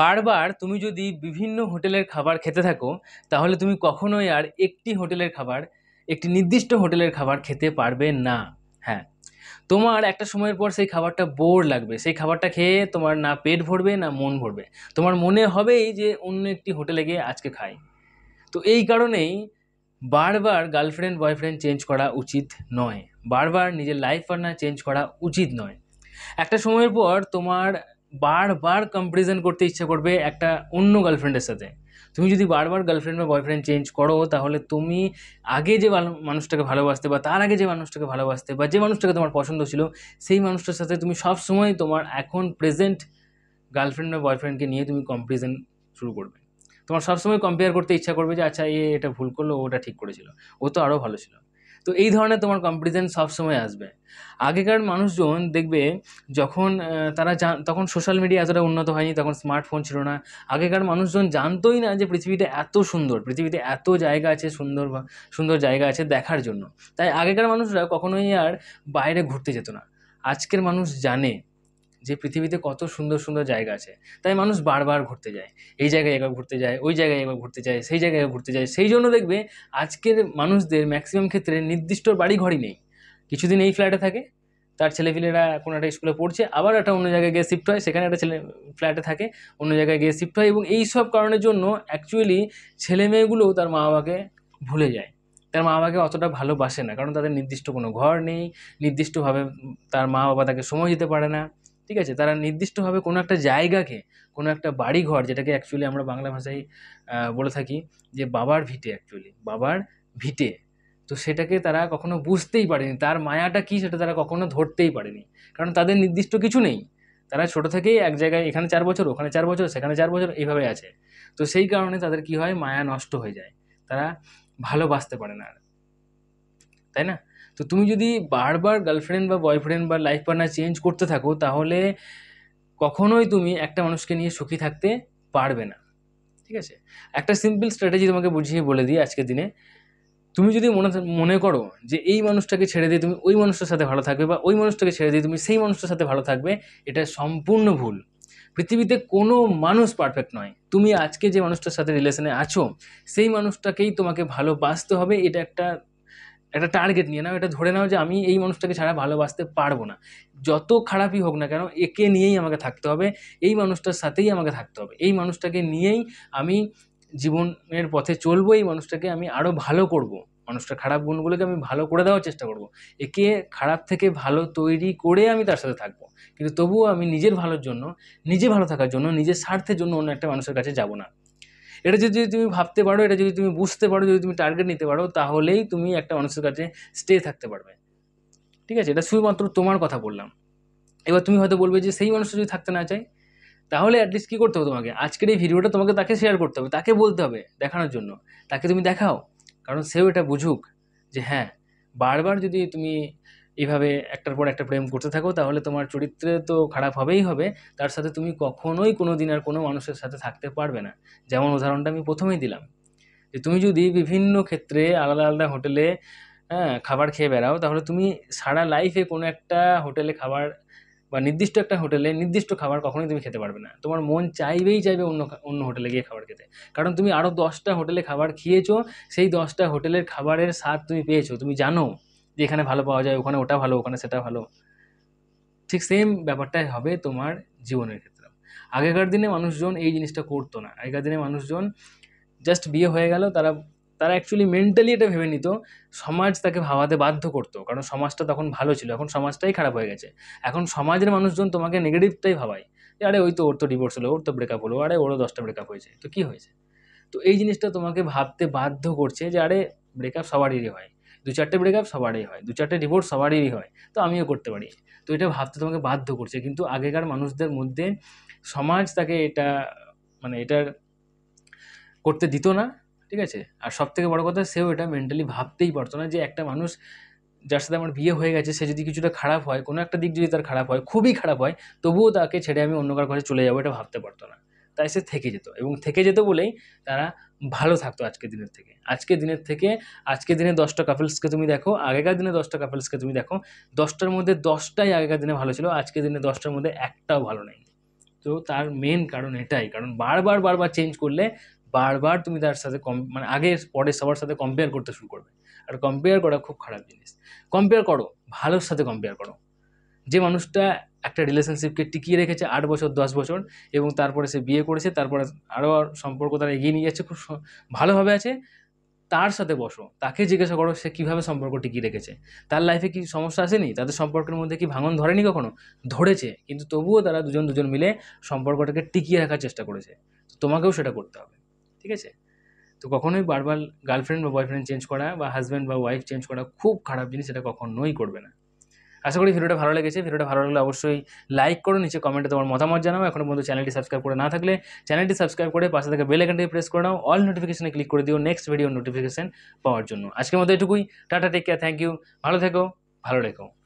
বারবার তুমি যদি বিভিন্ন হোটেলের খাবার খেতে থাকো তাহলে তুমি কখনোই আর একটি হোটেলের খাবার একটি নির্দিষ্ট হোটেলের খাবার খেতে পারবে না হ্যাঁ তোমার একটা সময়ের পর সেই খাবারটা বোর লাগবে সেই খাবারটা খেয়ে তোমার না পেট ভরবে না মন ভরবে তোমার মনে হবেই যে অন্য একটি হোটেলে গিয়ে আজকে খাই তো এই কারণেই বারবার গার্লফ্রেন্ড বয়ফ্রেন্ড চেঞ্জ করা উচিত নয় বারবার নিজের লাইফ পার্টনার চেঞ্জ করা উচিত নয় একটা সময়ের পর তোমার বারবার কম্পারিজন করতে ইচ্ছা করবে একটা অন্য গার্লফ্রেন্ডের সাথে তুমি যদি বারবার গার্লফ্রেন্ড বা বয়ফ্রেন্ড চেঞ্জ করো তাহলে তুমি আগে যে মানুষটাকে ভালোবাসতে বা তার আগে যে মানুষটাকে ভালোবাসতে বা যে মানুষটাকে তোমার পছন্দ ছিল সেই মানুষটার সাথে তুমি সব তোমার এখন প্রেজেন্ট গার্লফ্রেন্ড বা বয়ফ্রেন্ডকে নিয়ে তুমি কম্পারিজন শুরু করবে তোমার সবসময় কম্পেয়ার করতে ইচ্ছা করবে যে আচ্ছা এ এটা ভুল করলো ওটা ঠিক করেছিল ও তো আরও ভালো ছিল তো এই ধরনের তোমার কম্পিটিশান সবসময় আসবে আগেকার মানুষজন দেখবে যখন তারা তখন সোশ্যাল মিডিয়া এতটা উন্নত হয়নি তখন স্মার্টফোন ছিল না আগেকার মানুষজন জানতোই না যে পৃথিবীতে এত সুন্দর পৃথিবীতে এত জায়গা আছে সুন্দর সুন্দর জায়গা আছে দেখার জন্য তাই আগেকার মানুষরা কখনোই আর বাইরে ঘুরতে যেত না আজকের মানুষ জানে যে পৃথিবীতে কত সুন্দর সুন্দর জায়গা আছে তাই মানুষ বারবার ঘুরতে যায় এই জায়গায় একবার ঘুরতে যায় ওই জায়গায় একবার ঘুরতে যায় সেই জায়গায় ঘুরতে যায় সেই জন্য দেখবে আজকের মানুষদের ম্যাক্সিমাম ক্ষেত্রে নির্দিষ্ট বাড়ি ঘরই নেই কিছুদিন এই ফ্ল্যাটে থাকে তার ছেলেপিলেরা কোনো একটা স্কুলে পড়ছে আবার একটা অন্য জায়গায় গিয়ে শিফট হয় সেখানে একটা ছেলে ফ্ল্যাটে থাকে অন্য জায়গায় গিয়ে শিফট হয় এবং এই সব কারণের জন্য অ্যাকচুয়ালি ছেলে মেয়েগুলোও তার মা বাবাকে ভুলে যায় তার মা বাবাকে অতটা ভালোবাসে না কারণ তাদের নির্দিষ্ট কোনো ঘর নেই নির্দিষ্টভাবে তার মা বাবা তাকে সময় দিতে পারে না ঠিক আছে তারা নির্দিষ্টভাবে কোনো একটা জায়গাকে কোনো একটা বাড়ি ঘর যেটাকে অ্যাকচুয়ালি আমরা বাংলা ভাষায় বলে থাকি যে বাবার ভিটে অ্যাকচুয়ালি বাবার ভিটে তো সেটাকে তারা কখনো বুঝতেই পারেনি তার মায়াটা কী সেটা তারা কখনো ধরতেই পারেনি কারণ তাদের নির্দিষ্ট কিছু নেই তারা ছোট থেকেই এক জায়গায় এখানে চার বছর ওখানে চার বছর সেখানে চার বছর এইভাবে আছে তো সেই কারণে তাদের কি হয় মায়া নষ্ট হয়ে যায় তারা ভালোবাসতে পারে না আর তাই না তো তুমি যদি বারবার গার্লফ্রেন্ড বা বয়ফ্রেন্ড বা লাইফ পার্টনার চেঞ্জ করতে থাকো তাহলে কখনোই তুমি একটা মানুষকে নিয়ে সুখী থাকতে পারবে না ঠিক আছে একটা সিম্পল স্ট্র্যাটেজি তোমাকে বুঝিয়ে বলে দিই আজকের দিনে তুমি যদি মনে মনে করো যে এই মানুষটাকে ছেড়ে দিয়ে তুমি ওই মানুষটার সাথে ভালো থাকবে বা ওই মানুষটাকে ছেড়ে দিয়ে তুমি সেই মানুষটার সাথে ভালো থাকবে এটা সম্পূর্ণ ভুল পৃথিবীতে কোনো মানুষ পারফেক্ট নয় তুমি আজকে যে মানুষটার সাথে রিলেশনে আছো সেই মানুষটাকেই তোমাকে ভালোবাসতে হবে এটা একটা একটা টার্গেট নিয়ে নাও এটা ধরে নাও যে আমি এই মানুষটাকে ছাড়া ভালোবাসতে পারবো না যত খারাপই হোক না কেন একে নিয়েই আমাকে থাকতে হবে এই মানুষটার সাথেই আমাকে থাকতে হবে এই মানুষটাকে নিয়েই আমি জীবনের পথে চলবো এই মানুষটাকে আমি আরও ভালো করব। মানুষটা খারাপ গুণগুলোকে আমি ভালো করে দেওয়ার চেষ্টা করব। একে খারাপ থেকে ভালো তৈরি করে আমি তার সাথে থাকবো কিন্তু তবুও আমি নিজের ভালোর জন্য নিজে ভালো থাকার জন্য নিজের স্বার্থের জন্য অন্য একটা মানুষের কাছে যাব না এটা যদি তুমি ভাবতে পারো এটা যদি তুমি বুঝতে পারো যদি তুমি টার্গেট নিতে পারো তাহলেই তুমি একটা মানুষের কাছে স্টে থাকতে পারবে ঠিক আছে এটা শুধুমাত্র তোমার কথা বললাম এবার তুমি হয়তো বলবে যে সেই মানুষটা যদি থাকতে না চায় তাহলে অ্যাটলিস্ট কী করতে হবে তোমাকে আজকের এই ভিডিওটা তোমাকে তাকে শেয়ার করতে হবে তাকে বলতে হবে দেখানোর জন্য তাকে তুমি দেখাও কারণ সেও এটা বুঝুক যে হ্যাঁ বারবার যদি তুমি এইভাবে একটার পর একটা প্রেম করতে থাকো তাহলে তোমার চরিত্রে তো খারাপ হবেই হবে তার সাথে তুমি কখনোই কোনো দিন আর কোনো মানুষের সাথে থাকতে পারবে না যেমন উদাহরণটা আমি প্রথমেই দিলাম যে তুমি যদি বিভিন্ন ক্ষেত্রে আলাদা আলাদা হোটেলে হ্যাঁ খাবার খেয়ে বেড়াও তাহলে তুমি সারা লাইফে কোনো একটা হোটেলে খাবার বা নির্দিষ্ট একটা হোটেলে নির্দিষ্ট খাবার কখনোই তুমি খেতে পারবে না তোমার মন চাইবেই চাইবে অন্য অন্য হোটেলে গিয়ে খাবার খেতে কারণ তুমি আরও দশটা হোটেলে খাবার খেয়েছো সেই দশটা হোটেলের খাবারের স্বাদ তুমি পেয়েছো তুমি জানো যে এখানে ভালো পাওয়া যায় ওখানে ওটা ভালো ওখানে সেটা ভালো ঠিক সেম ব্যাপারটাই হবে তোমার জীবনের ক্ষেত্রে আগেকার দিনে মানুষজন এই জিনিসটা করতো না আগেকার দিনে মানুষজন জাস্ট বিয়ে হয়ে গেল তারা তারা অ্যাকচুয়ালি মেন্টালি এটা ভেবে নিত সমাজ তাকে ভাবাতে বাধ্য করতো কারণ সমাজটা তখন ভালো ছিল এখন সমাজটাই খারাপ হয়ে গেছে এখন সমাজের মানুষজন তোমাকে নেগেটিভটাই ভাবায় যে আরে ওই তো ওর তো ডিভোর্স হলো ওর তো ব্রেকআপ হলো আরে ওরও দশটা ব্রেকআপ হয়েছে তো কী হয়েছে তো এই জিনিসটা তোমাকে ভাবতে বাধ্য করছে যে আরে ব্রেকআপ সবারই হয় দু চারটে ব্রেকআপ সবারই হয় দু চারটে ডিভোর্স সবারই হয় তো আমিও করতে পারি তো এটা ভাবতে তোমাকে বাধ্য করছে কিন্তু আগেকার মানুষদের মধ্যে সমাজ তাকে এটা মানে এটার করতে দিত না ঠিক আছে আর সব থেকে বড়ো কথা সেও এটা মেন্টালি ভাবতেই পারতো না যে একটা মানুষ যার সাথে আমার বিয়ে হয়ে গেছে সে যদি কিছুটা খারাপ হয় কোনো একটা দিক যদি তার খারাপ হয় খুবই খারাপ হয় তবুও তাকে ছেড়ে আমি অন্য কার ঘরে চলে যাবো এটা ভাবতে পারতো না তাই সে থেকে যেত এবং থেকে যেত বলেই তারা ভালো থাকতো আজকের দিনের থেকে আজকের দিনের থেকে আজকের দিনে দশটা কাপলসকে তুমি দেখো আগেকার দিনে দশটা কাপলসকে তুমি দেখো দশটার মধ্যে দশটাই আগেকার দিনে ভালো ছিল আজকের দিনে দশটার মধ্যে একটাও ভালো নেই তো তার মেন কারণ এটাই কারণ বারবার বারবার চেঞ্জ করলে বারবার তুমি তার সাথে কম মানে আগে পরে সবার সাথে কম্পেয়ার করতে শুরু করবে আর কম্পেয়ার করা খুব খারাপ জিনিস কম্পেয়ার করো ভালোর সাথে কম্পেয়ার করো যে মানুষটা একটা রিলেশনশিপকে টিকিয়ে রেখেছে আট বছর দশ বছর এবং তারপরে সে বিয়ে করেছে তারপরে আরও সম্পর্ক তারা এগিয়ে নিয়ে যাচ্ছে খুব ভালোভাবে আছে তার সাথে বসো তাকে জিজ্ঞাসা করো সে কীভাবে সম্পর্ক টিকিয়ে রেখেছে তার লাইফে কি সমস্যা আসেনি তাদের সম্পর্কের মধ্যে কি ভাঙন ধরেনি কখনো ধরেছে কিন্তু তবুও তারা দুজন দুজন মিলে সম্পর্কটাকে টিকিয়ে রাখার চেষ্টা করেছে তোমাকেও সেটা করতে হবে ঠিক আছে তো কখনোই বারবার গার্লফ্রেন্ড বা বয়ফ্রেন্ড চেঞ্জ করা বা হাজব্যান্ড বা ওয়াইফ চেঞ্জ করা খুব খারাপ জিনিস সেটা কখনোই করবে না আশা করি ভিডিওটা ভালো লেগেছে ভিডিওটা ভালো লাগলে অবশ্যই লাইক করো নিচে কমেন্টে তোমার মতামত জানাও এখন পর্যন্ত চ্যানেলটি সাবস্ক্রাইব করে না থাকলে চ্যানেলটি সাবস্ক্রাইব করে পাশে থেকে বেল আইকনটি প্রেস করে নাও অল নোটিফিকেশনে ক্লিক করে দিও নেক্সট ভিডিও নোটিফিকেশন পাওয়ার জন্য আজকের মতো এটুকুই tata take care thank you ভালো থেকো ভালো রেখো